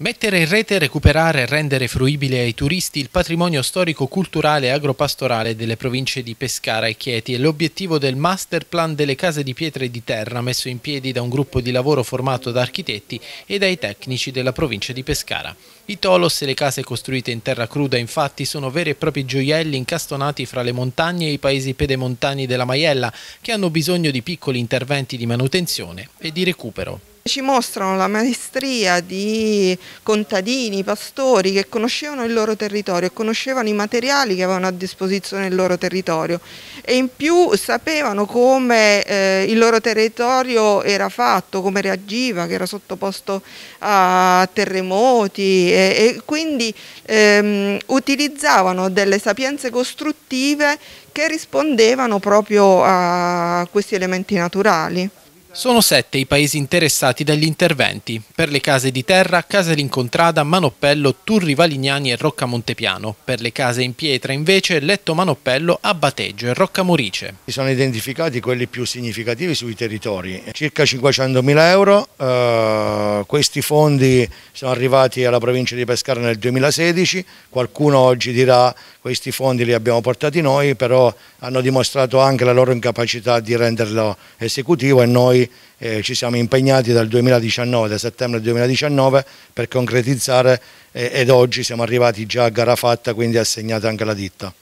Mettere in rete, recuperare e rendere fruibile ai turisti il patrimonio storico, culturale e agropastorale delle province di Pescara e Chieti è l'obiettivo del Master Plan delle Case di Pietra e di Terra, messo in piedi da un gruppo di lavoro formato da architetti e dai tecnici della provincia di Pescara. I tolos e le case costruite in terra cruda infatti sono veri e propri gioielli incastonati fra le montagne e i paesi pedemontani della Maiella che hanno bisogno di piccoli interventi di manutenzione e di recupero. Ci mostrano la maestria di contadini, pastori che conoscevano il loro territorio, conoscevano i materiali che avevano a disposizione il loro territorio e in più sapevano come eh, il loro territorio era fatto, come reagiva, che era sottoposto a terremoti e, e quindi ehm, utilizzavano delle sapienze costruttive che rispondevano proprio a questi elementi naturali. Sono sette i paesi interessati dagli interventi per le case di terra, Casalincontrada, Manoppello, Turri Valignani e Rocca Montepiano. Per le case in pietra invece Letto Manoppello, Abbateggio e Rocca Morice. Si sono identificati quelli più significativi sui territori, circa 500.000 euro. Eh, questi fondi sono arrivati alla provincia di Pescara nel 2016, qualcuno oggi dirà questi fondi li abbiamo portati noi, però hanno dimostrato anche la loro incapacità di renderlo esecutivo e noi noi eh, ci siamo impegnati dal 2019, da settembre 2019 per concretizzare eh, ed oggi siamo arrivati già a gara fatta quindi assegnata anche la ditta.